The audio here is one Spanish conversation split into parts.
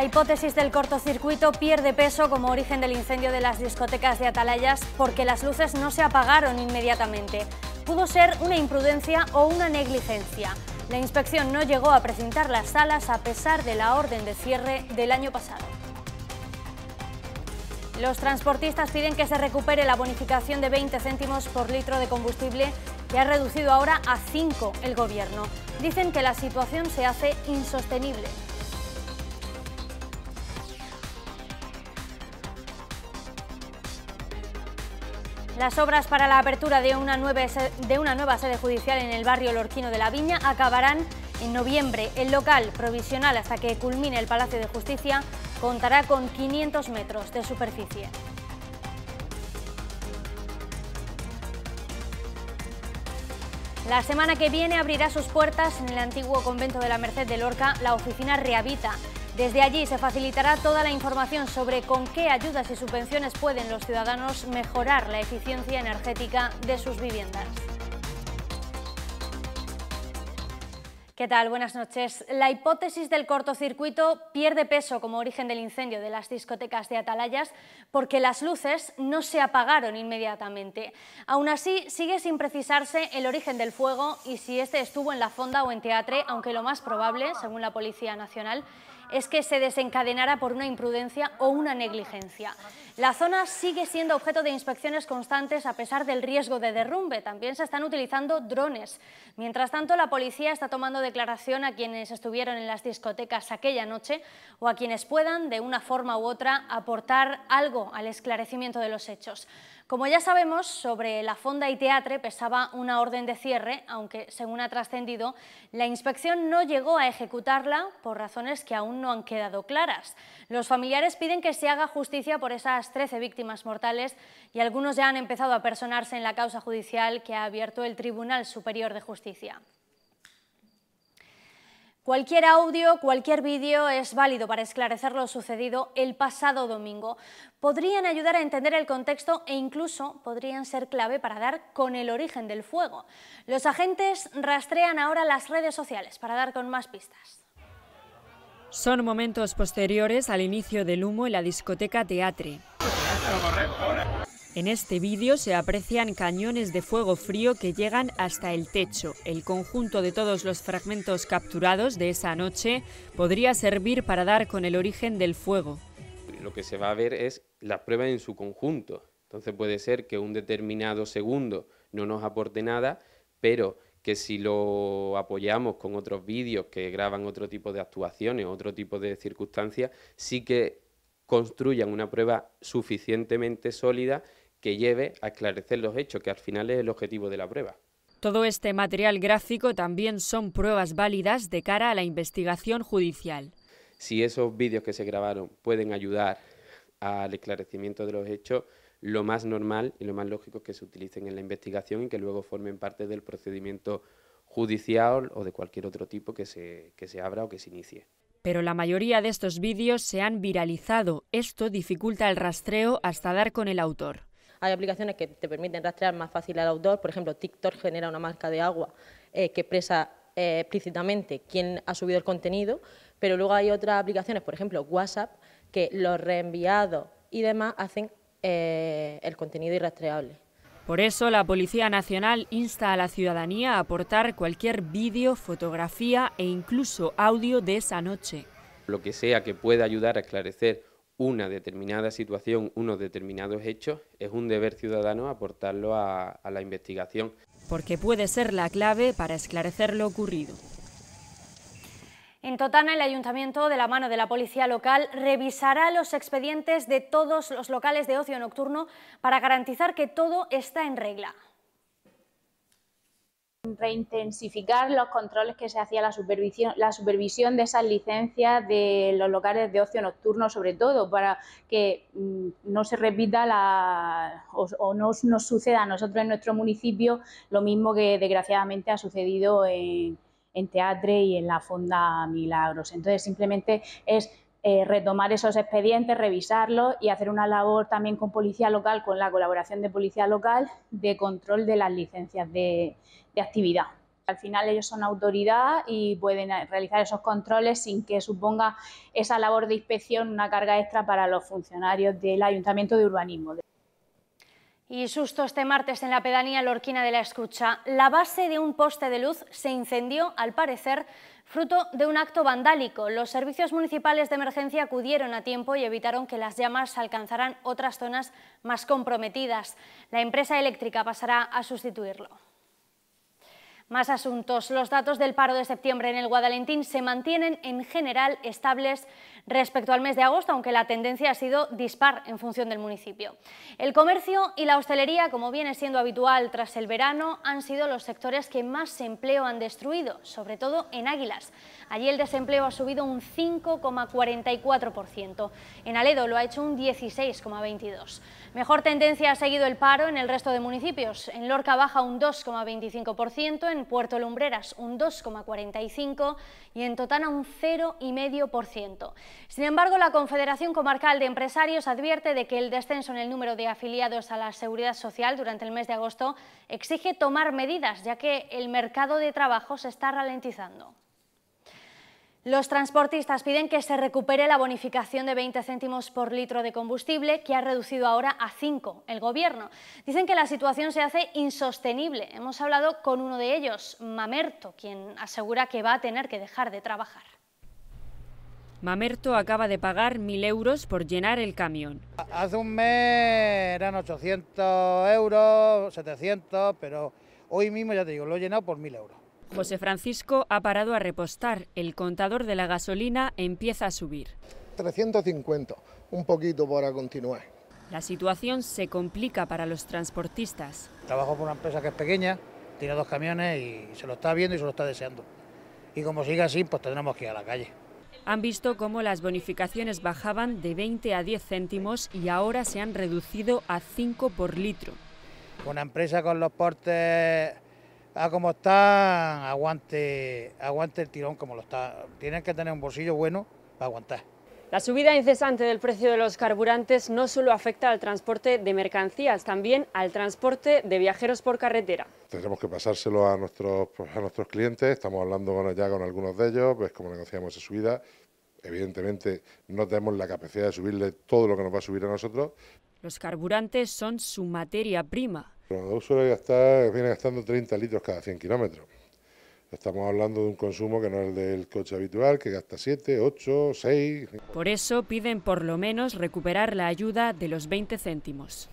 La hipótesis del cortocircuito pierde peso como origen del incendio de las discotecas de Atalayas porque las luces no se apagaron inmediatamente. Pudo ser una imprudencia o una negligencia. La inspección no llegó a presentar las salas a pesar de la orden de cierre del año pasado. Los transportistas piden que se recupere la bonificación de 20 céntimos por litro de combustible que ha reducido ahora a 5 el gobierno. Dicen que la situación se hace insostenible. Las obras para la apertura de una, nueva sede, judicial en el barrio Lorquino de la Viña acabarán en noviembre. El local provisional hasta que culmine el Palacio de Justicia contará con 500 metros de superficie. La semana que viene abrirá sus puertas en el antiguo convento de la Merced de Lorca la oficina Rehabita, desde allí se facilitará toda la información sobre con qué ayudas y subvenciones pueden los ciudadanos mejorar la eficiencia energética de sus viviendas. ¿Qué tal? Buenas noches. La hipótesis del cortocircuito pierde peso como origen del incendio de las discotecas de Atalayas porque las luces no se apagaron inmediatamente. Aún así, sigue sin precisarse el origen del fuego y si este estuvo en la fonda o en teatro, aunque lo más probable, según la Policía Nacional, es que se desencadenara por una imprudencia o una negligencia. La zona sigue siendo objeto de inspecciones constantes a pesar del riesgo de derrumbe. También se están utilizando drones. Mientras tanto, la policía está tomando declaración a quienes estuvieron en las discotecas aquella noche o a quienes puedan, de una forma u otra, aportar algo al esclarecimiento de los hechos. Como ya sabemos, sobre la Fonda y Teatre pesaba una orden de cierre, aunque, según ha trascendido, la inspección no llegó a ejecutarla por razones que aún no han quedado claras. Los familiares piden que se haga justicia por esas 13 víctimas mortales y algunos ya han empezado a personarse en la causa judicial que ha abierto el Tribunal Superior de Justicia. Cualquier audio, cualquier vídeo es válido para esclarecer lo sucedido el pasado domingo. Podrían ayudar a entender el contexto e incluso podrían ser clave para dar con el origen del fuego. Los agentes rastrean ahora las redes sociales para dar con más pistas. Son momentos posteriores al inicio del humo en la discoteca Teatre. En este vídeo se aprecian cañones de fuego frío que llegan hasta el techo. El conjunto de todos los fragmentos capturados de esa noche podría servir para dar con el origen del fuego. Lo que se va a ver es la prueba en su conjunto. Entonces puede ser que un determinado segundo no nos aporte nada, pero que si lo apoyamos con otros vídeos que graban otro tipo de actuaciones, otro tipo de circunstancias, sí que construyan una prueba suficientemente sólida que lleve a esclarecer los hechos, que al final es el objetivo de la prueba. Todo este material gráfico también son pruebas válidas de cara a la investigación judicial. Si esos vídeos que se grabaron pueden ayudar al esclarecimiento de los hechos, lo más normal y lo más lógico es que se utilicen en la investigación y que luego formen parte del procedimiento judicial o de cualquier otro tipo que se, que se abra o que se inicie. Pero la mayoría de estos vídeos se han viralizado. Esto dificulta el rastreo hasta dar con el autor. Hay aplicaciones que te permiten rastrear más fácil al autor, por ejemplo, TikTok genera una marca de agua eh, que expresa eh, explícitamente quién ha subido el contenido, pero luego hay otras aplicaciones, por ejemplo, WhatsApp, que los reenviados y demás hacen eh, el contenido irrastreable. Por eso, la Policía Nacional insta a la ciudadanía a aportar cualquier vídeo, fotografía e incluso audio de esa noche. Lo que sea que pueda ayudar a esclarecer una determinada situación, unos determinados hechos, es un deber ciudadano aportarlo a, la investigación. Porque puede ser la clave para esclarecer lo ocurrido. En Totana, el ayuntamiento, de la mano de la policía local, revisará los expedientes de todos los locales de ocio nocturno para garantizar que todo está en regla reintensificar los controles que se hacía la supervisión, la supervisión de esas licencias de los locales de ocio nocturno, sobre todo, para que mm, no se repita la, o, no nos suceda a nosotros en nuestro municipio lo mismo que desgraciadamente ha sucedido en, en Teatre y en la Fonda Milagros. Entonces, simplemente es eh, retomar esos expedientes, revisarlos y hacer una labor también con policía local, con la colaboración de policía local, de control de las licencias de, de actividad. Al final ellos son autoridad y pueden realizar esos controles sin que suponga esa labor de inspección una carga extra para los funcionarios del Ayuntamiento de Urbanismo. Y susto este martes en la pedanía Lorquina de la Escucha. La base de un poste de luz se incendió, al parecer, Fruto de un acto vandálico, los servicios municipales de emergencia acudieron a tiempo y evitaron que las llamas alcanzaran otras zonas más comprometidas. La empresa eléctrica pasará a sustituirlo. Más asuntos. Los datos del paro de septiembre en el Guadalentín se mantienen en general estables respecto al mes de agosto, aunque la tendencia ha sido dispar en función del municipio. El comercio y la hostelería, como viene siendo habitual tras el verano, han sido los sectores que más empleo han destruido, sobre todo en Águilas. Allí el desempleo ha subido un 5,44%. En Aledo lo ha hecho un 16,22%. Mejor tendencia ha seguido el paro en el resto de municipios. En Lorca baja un 2,25%, en Puerto Lumbreras un 2,45% y en Totana un 0,5%. Sin embargo, la Confederación Comarcal de Empresarios advierte de que el descenso en el número de afiliados a la Seguridad Social durante el mes de agosto exige tomar medidas, ya que el mercado de trabajo se está ralentizando. Los transportistas piden que se recupere la bonificación de 20 céntimos por litro de combustible, que ha reducido ahora a 5 el Gobierno. Dicen que la situación se hace insostenible. Hemos hablado con uno de ellos, Mamerto, quien asegura que va a tener que dejar de trabajar. Mamerto acaba de pagar 1.000 euros por llenar el camión. Hace un mes eran 800 euros, 700, pero hoy mismo ya te digo, lo he llenado por 1.000 euros. José Francisco ha parado a repostar. El contador de la gasolina empieza a subir. 350, un poquito para continuar. La situación se complica para los transportistas. Trabajo por una empresa que es pequeña, tiene dos camiones y se lo está viendo y se lo está deseando. Y como siga así, pues tendremos que ir a la calle han visto cómo las bonificaciones bajaban de 20 a 10 céntimos y ahora se han reducido a 5 por litro. Una empresa con los portes a como están, aguante, aguante el tirón como lo está. Tienen que tener un bolsillo bueno para aguantar. La subida incesante del precio de los carburantes no solo afecta al transporte de mercancías, también al transporte de viajeros por carretera. Tenemos que pasárselo pues, a nuestros, clientes, estamos hablando ya con algunos de ellos, pues cómo negociamos esa subida. Evidentemente no tenemos la capacidad de subirle todo lo que nos va a subir a nosotros. Los carburantes son su materia prima. Los usuario vienen viene gastando 30 litros cada 100 kilómetros. Estamos hablando de un consumo que no es el del coche habitual, que gasta 7, 8, 6. Por eso piden por lo menos recuperar la ayuda de los 20 céntimos.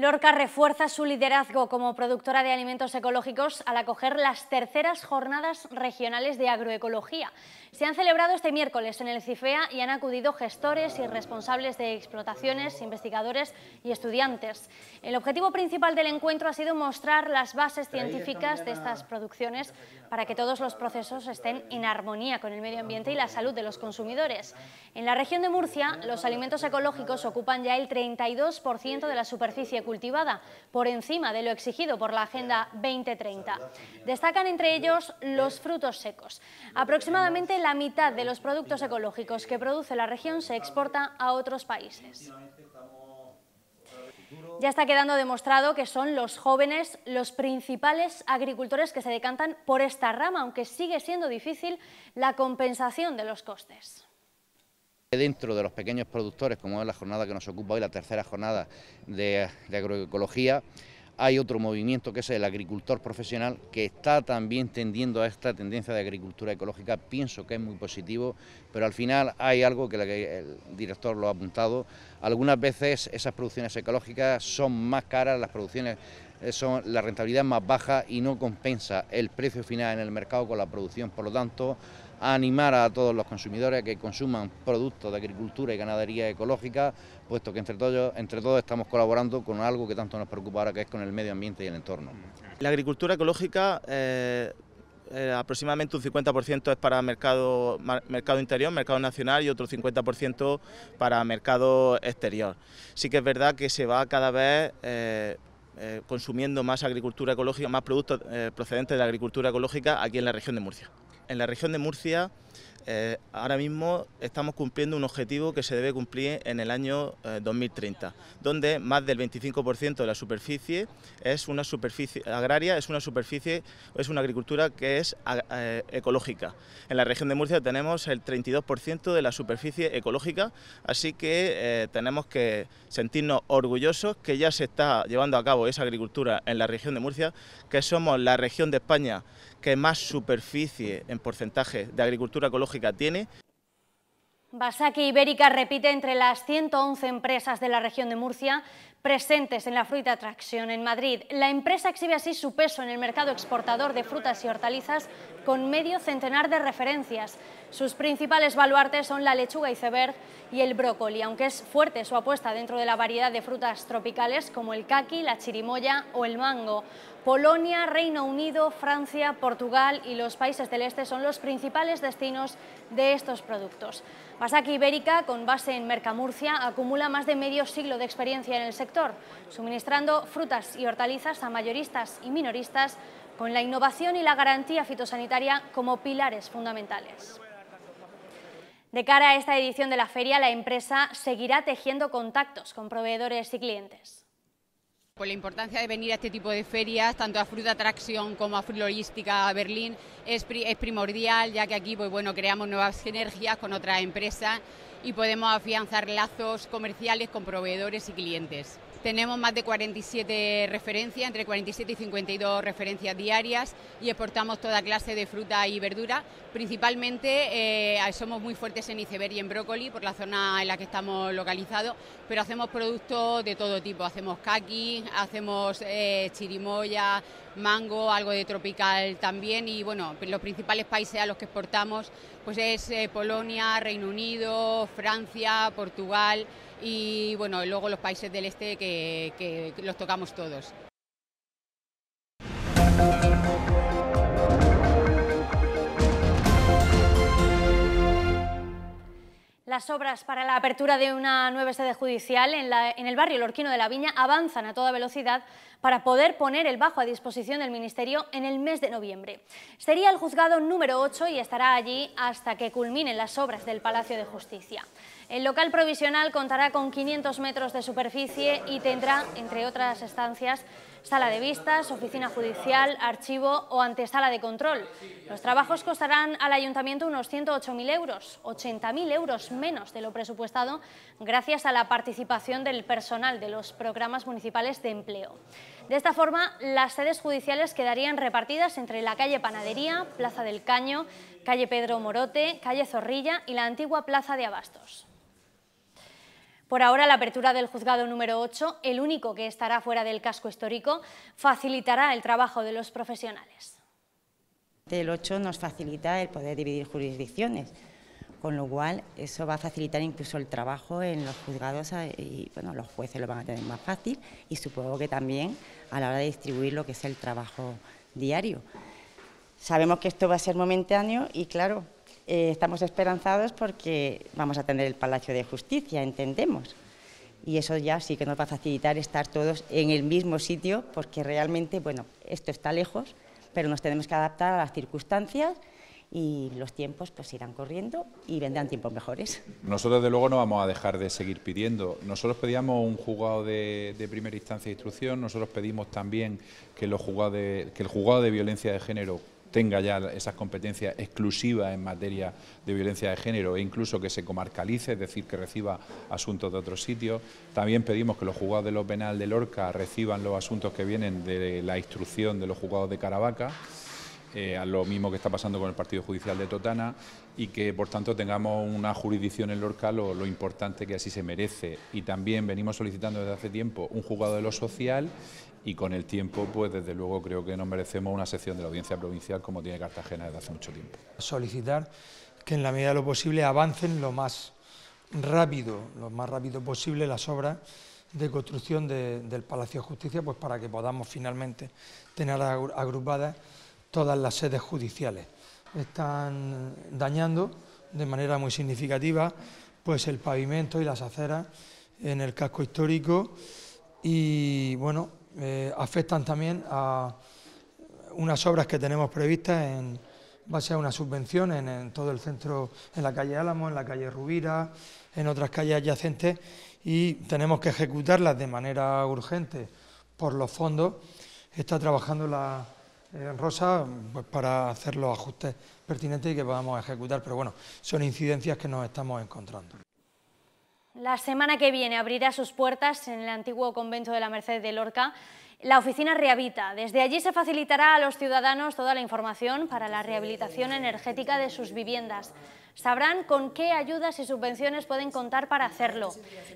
Lorca refuerza su liderazgo como productora de alimentos ecológicos al acoger las terceras jornadas regionales de agroecología. Se han celebrado este miércoles en el CIFEA y han acudido gestores y responsables de explotaciones, investigadores y estudiantes. El objetivo principal del encuentro ha sido mostrar las bases científicas de estas producciones para que todos los procesos estén en armonía con el medio ambiente y la salud de los consumidores. En la región de Murcia, los alimentos ecológicos ocupan ya el 32% de la superficie cultivada, por encima de lo exigido por la Agenda 2030. Destacan entre ellos los frutos secos. Aproximadamente la mitad de los productos ecológicos que produce la región se exporta a otros países. Ya está quedando demostrado que son los jóvenes los principales agricultores que se decantan por esta rama, aunque sigue siendo difícil la compensación de los costes. Dentro de los pequeños productores, como es la jornada que nos ocupa hoy, la tercera jornada de, agroecología, hay otro movimiento que es el agricultor profesional que está también tendiendo a esta tendencia de agricultura ecológica. Pienso que es muy positivo, pero al final hay algo que el director lo ha apuntado. Algunas veces esas producciones ecológicas son más caras, las producciones eh, son la rentabilidad más baja y no compensa el precio final en el mercado con la producción. Por lo tanto, a animar a todos los consumidores a que consuman productos de agricultura y ganadería ecológica, puesto que entre todos, estamos colaborando con algo que tanto nos preocupa ahora, que es con el medio ambiente y el entorno. La agricultura ecológica... Eh, eh, aproximadamente un 50% es para mercado, interior, mercado nacional y otro 50% para mercado exterior. Sí que es verdad que se va cada vez eh, consumiendo más agricultura ecológica, más productos procedentes de la agricultura ecológica aquí en la región de Murcia en la región de Murcia eh, ahora mismo estamos cumpliendo un objetivo que se debe cumplir en el año 2030, eh, donde más del 25% de la superficie es una superficie agraria, es una superficie, es una agricultura que es eh, ecológica. En la región de Murcia tenemos el 32% de la superficie ecológica, así que tenemos que sentirnos orgullosos que ya se está llevando a cabo esa agricultura en la región de Murcia, que somos la región de España que más superficie en porcentaje de agricultura ecológica tiene. Basaki Ibérica repite entre las 111 empresas de la región de Murcia presentes en la Fruita Atracción en Madrid. La empresa exhibe así su peso en el mercado exportador de frutas y hortalizas con medio centenar de referencias. Sus principales baluartes son la lechuga iceberg y el brócoli, aunque es fuerte su apuesta dentro de la variedad de frutas tropicales como el kaki, la chirimoya o el mango. Polonia, Reino Unido, Francia, Portugal y los países del este son los principales destinos de estos productos. Basak Ibérica, con base en Mercamurcia, acumula más de medio siglo de experiencia en el sector, suministrando frutas y hortalizas a mayoristas y minoristas con la innovación y la garantía fitosanitaria como pilares fundamentales. De cara a esta edición de la feria, la empresa seguirá tejiendo contactos con proveedores y clientes. Pues la importancia de venir a este tipo de ferias, tanto a Fruta Atracción como a Florística a Berlín, es, primordial, ya que aquí pues bueno, creamos nuevas sinergias con otras empresas y podemos afianzar lazos comerciales con proveedores y clientes. Tenemos más de 47 referencias, entre 47 y 52 referencias diarias y exportamos toda clase de fruta y verdura. Principalmente eh, somos muy fuertes en iceberg y en brócoli por la zona en la que estamos localizados, pero hacemos productos de todo tipo. Hacemos kaki, hacemos eh, chirimoya, mango, algo de tropical también y bueno, los principales países a los que exportamos pues es eh, Polonia, Reino Unido, Francia, Portugal y bueno, luego los países del este que los tocamos todos. Las obras para la apertura de una nueva sede judicial en, el barrio Lorquino de la Viña avanzan a toda velocidad para poder poner el bajo a disposición del Ministerio en el mes de noviembre. Sería el juzgado número 8 y estará allí hasta que culminen las obras del Palacio de Justicia. El local provisional contará con 500 metros de superficie y tendrá, entre otras estancias, sala de vistas, oficina judicial, archivo o antesala de control. Los trabajos costarán al ayuntamiento unos 108.000 euros, 80.000 euros menos de lo presupuestado, gracias a la participación del personal de los programas municipales de empleo. De esta forma, las sedes judiciales quedarían repartidas entre la calle Panadería, Plaza del Caño, calle Pedro Morote, calle Zorrilla y la antigua Plaza de Abastos. Por ahora, la apertura del juzgado número 8, el único que estará fuera del casco histórico, facilitará el trabajo de los profesionales. El 8 nos facilita el poder dividir jurisdicciones, con lo cual eso va a facilitar incluso el trabajo en los juzgados ah, y bueno, los jueces lo van a tener más fácil y supongo que también a la hora de distribuir lo que es el trabajo diario. Sabemos que esto va a ser momentáneo y claro, eh, estamos esperanzados porque vamos a tener el Palacio de Justicia, entendemos. Y eso ya sí que nos va a facilitar estar todos en el mismo sitio, porque realmente, bueno, esto está lejos, pero nos tenemos que adaptar a las circunstancias y los tiempos pues irán corriendo y vendrán tiempos mejores. Nosotros desde luego no vamos a dejar de seguir pidiendo. Nosotros pedíamos un juzgado de, primera instancia de instrucción, nosotros pedimos también que, que el juzgado de violencia de género tenga ya esas competencias exclusivas en materia de violencia de género e incluso que se comarcalice, es decir, que reciba asuntos de otros sitios. También pedimos que los juzgados de lo penal de Lorca reciban los asuntos que vienen de la instrucción de los juzgados de Caravaca. Eh, a lo mismo que está pasando con el Partido Judicial de Totana y que por tanto tengamos una jurisdicción en Lorca lo, lo importante que así se merece. Y también venimos solicitando desde hace tiempo un juzgado de lo social y con el tiempo, pues desde luego creo que nos merecemos una sección de la audiencia provincial como tiene Cartagena desde hace mucho tiempo. Solicitar que en la medida de lo posible avancen lo más rápido, lo más rápido posible las obras de construcción del Palacio de Justicia, pues para que podamos finalmente tener agrupadas todas las sedes judiciales. Están dañando de manera muy significativa pues el pavimento y las aceras en el casco histórico y bueno, eh, afectan también a unas obras que tenemos previstas en base a una subvención en, todo el centro, en la calle Álamo, en la calle Rubira, en otras calles adyacentes y tenemos que ejecutarlas de manera urgente por los fondos. Está trabajando la eh, Rosa pues, para hacer los ajustes pertinentes y que podamos ejecutar, pero bueno, son incidencias que nos estamos encontrando. La semana que viene abrirá sus puertas en el antiguo convento de la Merced de Lorca la oficina Rehabita. Desde allí se facilitará a los ciudadanos toda la información para la rehabilitación energética de sus viviendas. Sabrán con qué ayudas y subvenciones pueden contar para hacerlo.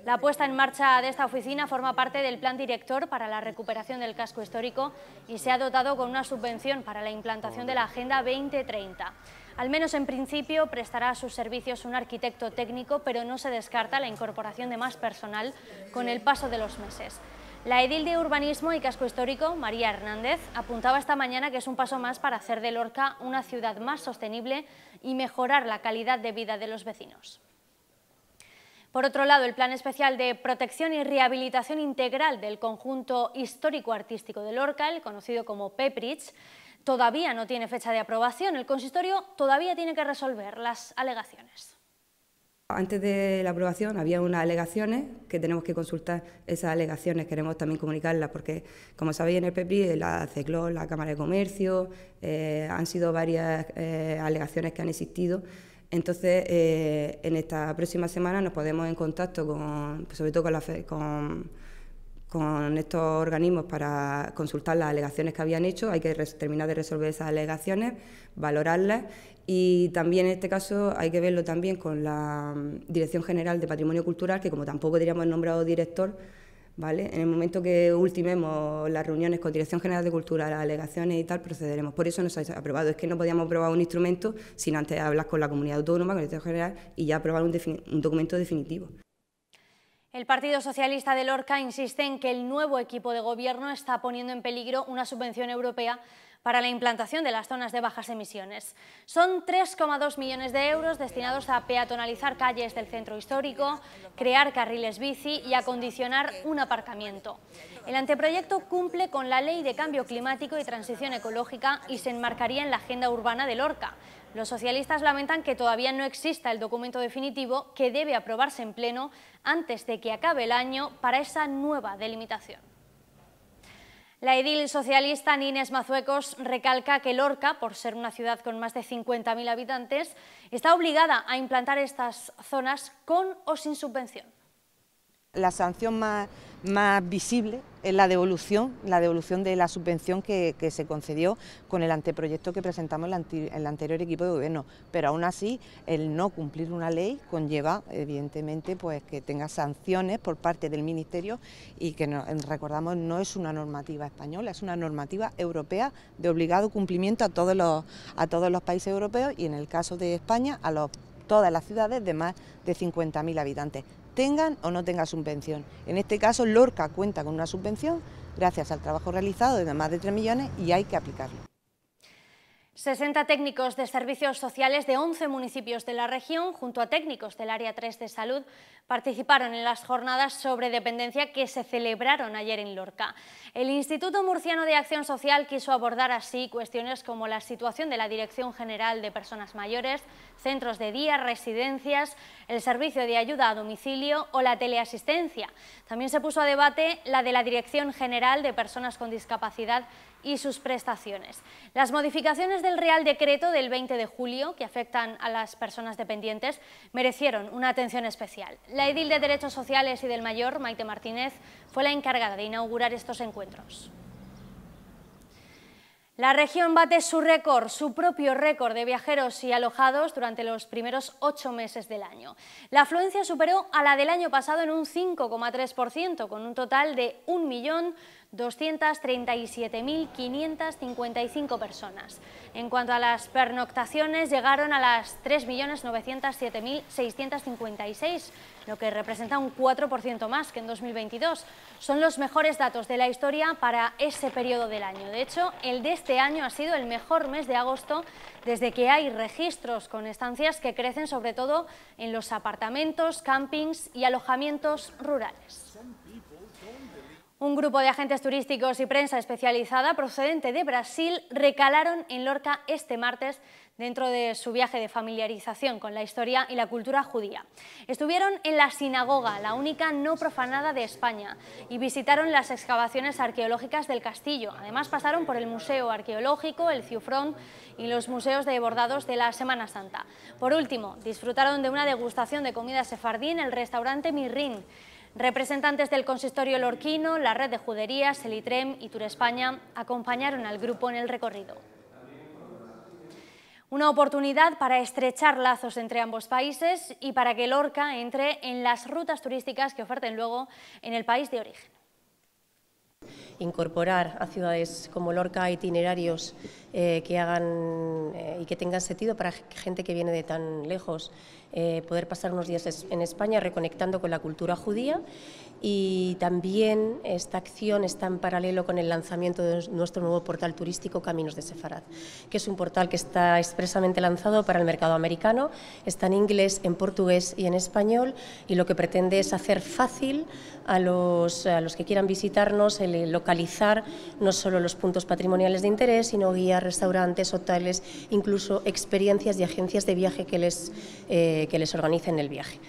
La puesta en marcha de esta oficina forma parte del plan director para la recuperación del casco histórico y se ha dotado con una subvención para la implantación de la Agenda 2030. Al menos en principio prestará a sus servicios un arquitecto técnico, pero no se descarta la incorporación de más personal con el paso de los meses. La edil de Urbanismo y Casco Histórico, María Hernández, apuntaba esta mañana que es un paso más para hacer de Lorca una ciudad más sostenible y mejorar la calidad de vida de los vecinos. Por otro lado, el Plan Especial de Protección y Rehabilitación Integral del Conjunto Histórico Artístico de Lorca, el conocido como PEPRICH todavía no tiene fecha de aprobación. El consistorio todavía tiene que resolver las alegaciones. Antes de la aprobación había unas alegaciones que tenemos que consultar. Esas alegaciones queremos también comunicarlas porque, como sabéis, en el PP, eh, la CECLO, la Cámara de Comercio, eh, han sido varias eh, alegaciones que han existido. Entonces, en esta próxima semana nos podemos en contacto, con, sobre todo con la, con con estos organismos para consultar las alegaciones que habían hecho, hay que terminar de resolver esas alegaciones, valorarlas y también en este caso hay que verlo también con la mm, Dirección General de Patrimonio Cultural, que como tampoco diríamos nombrado director, ¿vale? En el momento que ultimemos las reuniones con Dirección General de Cultura, las alegaciones y tal, procederemos. Por eso no se ha aprobado. Es que no podíamos aprobar un instrumento sin antes hablar con la comunidad autónoma, con el Dirección General, y ya aprobar un documento definitivo. El Partido Socialista de Lorca insiste en que el nuevo equipo de gobierno está poniendo en peligro una subvención europea para la implantación de las zonas de bajas emisiones. Son 3,2 millones de euros destinados a peatonalizar calles del centro histórico, crear carriles bici y acondicionar un aparcamiento. El anteproyecto cumple con la Ley de Cambio Climático y Transición Ecológica y se enmarcaría en la Agenda Urbana de Lorca, los socialistas lamentan que todavía no exista el documento definitivo que debe aprobarse en pleno antes de que acabe el año para esa nueva delimitación. La edil socialista Nines Mazuecos recalca que Lorca, por ser una ciudad con más de 50.000 habitantes, está obligada a implantar estas zonas con o sin subvención la sanción más, visible es la devolución, la devolución de la subvención que, se concedió con el anteproyecto que presentamos el, el, anterior equipo de gobierno. Pero aún así, el no cumplir una ley conlleva, evidentemente, pues que tenga sanciones por parte del Ministerio y que recordamos no es una normativa española, es una normativa europea de obligado cumplimiento a todos los, a todos los países europeos y en el caso de España a todas las ciudades de más de 50.000 habitantes tengan o no tengan subvención. En este caso, Lorca cuenta con una subvención gracias al trabajo realizado de más de 3 millones y hay que aplicarlo. 60 técnicos de servicios sociales de 11 municipios de la región, junto a técnicos del Área 3 de Salud, participaron en las jornadas sobre dependencia que se celebraron ayer en Lorca. El Instituto Murciano de Acción Social quiso abordar así cuestiones como la situación de la Dirección General de Personas Mayores, centros de día, residencias, el servicio de ayuda a domicilio o la teleasistencia. También se puso a debate la de la Dirección General de Personas con Discapacidad y sus prestaciones. Las modificaciones del Real Decreto del 20 de julio, que afectan a las personas dependientes, merecieron una atención especial. La edil de Derechos Sociales y del Mayor, Maite Martínez, fue la encargada de inaugurar estos encuentros. La región bate su récord, su propio récord de viajeros y alojados durante los primeros ocho meses del año. La afluencia superó a la del año pasado en un 5,3%, con un total de millón. 237.555 personas. En cuanto a las pernoctaciones, llegaron a las 3.907.656, lo que representa un 4% más que en 2022. Son los mejores datos de la historia para ese periodo del año. De hecho, el de este año ha sido el mejor mes de agosto desde que hay registros con estancias que crecen sobre todo en los apartamentos, campings y alojamientos rurales. Un grupo de agentes turísticos y prensa especializada procedente de Brasil recalaron en Lorca este martes dentro de su viaje de familiarización con la historia y la cultura judía. Estuvieron en la sinagoga, la única no profanada de España, y visitaron las excavaciones arqueológicas del castillo. Además pasaron por el Museo Arqueológico, el Ciufrón y los museos de bordados de la Semana Santa. Por último, disfrutaron de una degustación de comida sefardí en el restaurante Mirrin, Representantes del consistorio lorquino, la red de juderías, el ITREM y Tour España acompañaron al grupo en el recorrido. Una oportunidad para estrechar lazos entre ambos países y para que Lorca entre en las rutas turísticas que oferten luego en el país de origen incorporar a ciudades como Lorca itinerarios eh, que hagan eh, y que tengan sentido para gente que viene de tan lejos, eh, poder pasar unos días en España reconectando con la cultura judía y también esta acción está en paralelo con el lanzamiento de nuestro nuevo portal turístico Caminos de Sefarad, que es un portal que está expresamente lanzado para el mercado americano, está en inglés, en portugués y en español y lo que pretende es hacer fácil a los, a los que quieran visitarnos el, localizar no solo los puntos patrimoniales de interés, sino guías, restaurantes, hoteles, incluso experiencias y agencias de viaje que les, eh, que les organicen el viaje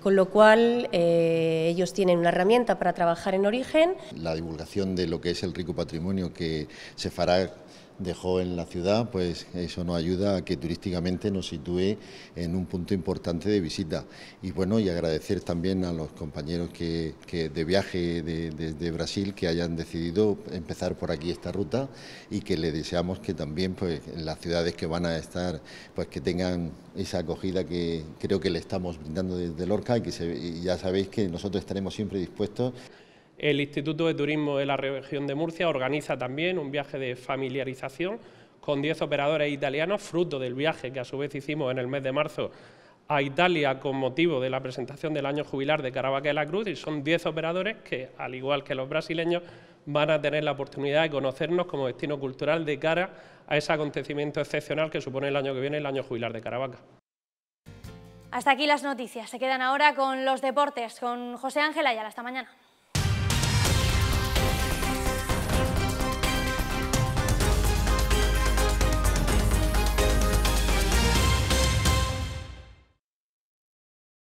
con lo cual eh, ellos tienen una herramienta para trabajar en origen. La divulgación de lo que es el rico patrimonio que se fará dejó en la ciudad, pues eso nos ayuda a que turísticamente nos sitúe en un punto importante de visita. Y bueno, y agradecer también a los compañeros que, de viaje de, Brasil que hayan decidido empezar por aquí esta ruta y que le deseamos que también pues las ciudades que van a estar, pues que tengan esa acogida que creo que le estamos brindando desde Lorca y que ya sabéis que nosotros estaremos siempre dispuestos. El Instituto de Turismo de la región de Murcia organiza también un viaje de familiarización con 10 operadores italianos, fruto del viaje que a su vez hicimos en el mes de marzo a Italia con motivo de la presentación del año jubilar de Caravaca de la Cruz y son 10 operadores que, al igual que los brasileños, van a tener la oportunidad de conocernos como destino cultural de cara a ese acontecimiento excepcional que supone el año que viene el año jubilar de Caravaca. Hasta aquí las noticias. Se quedan ahora con los deportes, con José Ángel Ayala. Hasta mañana.